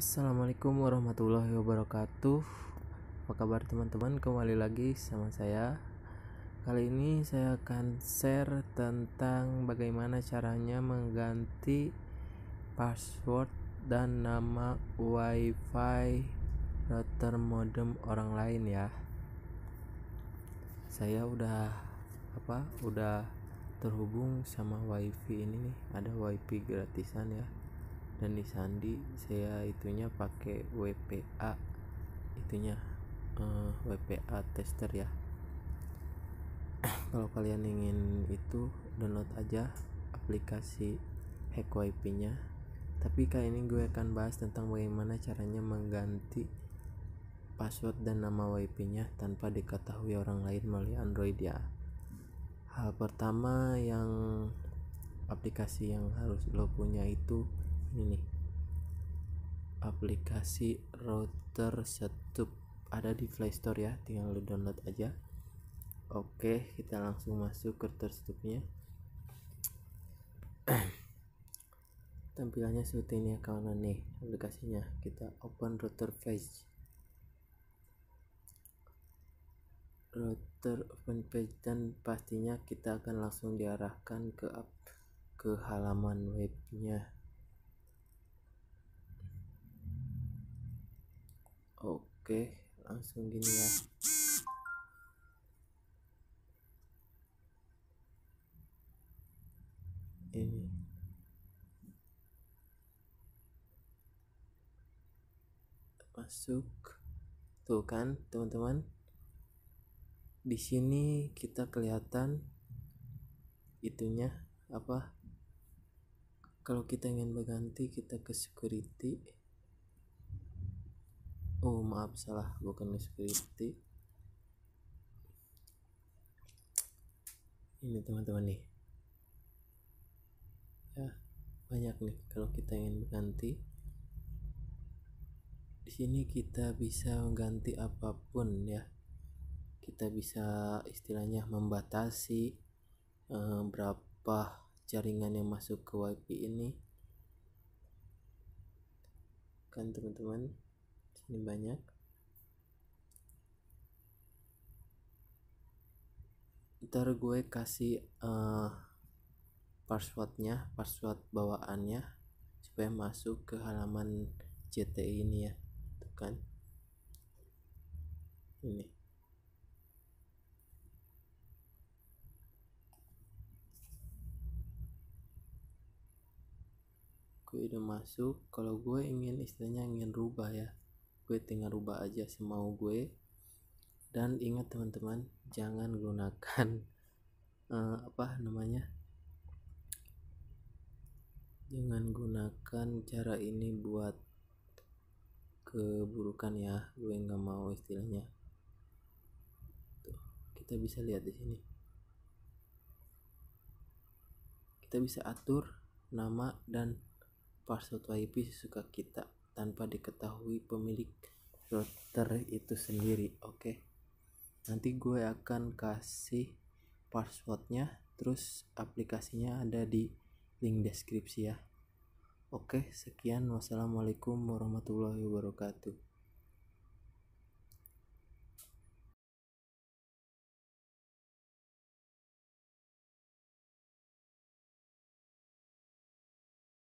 Assalamualaikum warahmatullahi wabarakatuh Apa kabar teman-teman? Kembali lagi sama saya Kali ini saya akan share tentang bagaimana caranya mengganti password dan nama wifi router modem orang lain ya Saya udah apa udah terhubung sama wifi ini nih ada wifi gratisan ya dan di sandi saya itunya pakai WPA itunya uh, eh, WPA tester ya kalau kalian ingin itu download aja aplikasi hack WP nya tapi kali ini gue akan bahas tentang bagaimana caranya mengganti password dan nama WP nya tanpa diketahui orang lain melalui Android ya hal pertama yang aplikasi yang harus lo punya itu ini nih aplikasi router setup ada di playstore ya tinggal lu download aja oke kita langsung masuk ke router setupnya tampilannya seperti ini ya kawan nih aplikasinya kita open router page router open page dan pastinya kita akan langsung diarahkan ke ke halaman webnya oke langsung gini ya ini masuk tuh kan teman-teman di sini kita kelihatan itunya apa kalau kita ingin berganti kita ke security oh maaf salah bukan skripti ini teman-teman nih ya banyak nih kalau kita ingin mengganti di sini kita bisa mengganti apapun ya kita bisa istilahnya membatasi eh, berapa jaringan yang masuk ke wifi ini kan teman-teman ini banyak ntar gue kasih uh, passwordnya password bawaannya supaya masuk ke halaman JTI ini ya tuh kan ini gue udah masuk kalau gue ingin istilahnya ingin rubah ya gue tinggal rubah aja semau gue dan ingat teman-teman jangan gunakan uh, apa namanya jangan gunakan cara ini buat keburukan ya gue nggak mau istilahnya kita bisa lihat di sini kita bisa atur nama dan password WiFi sesuka kita tanpa diketahui pemilik router itu sendiri oke okay? nanti gue akan kasih passwordnya terus aplikasinya ada di link deskripsi ya oke okay, sekian wassalamualaikum warahmatullahi wabarakatuh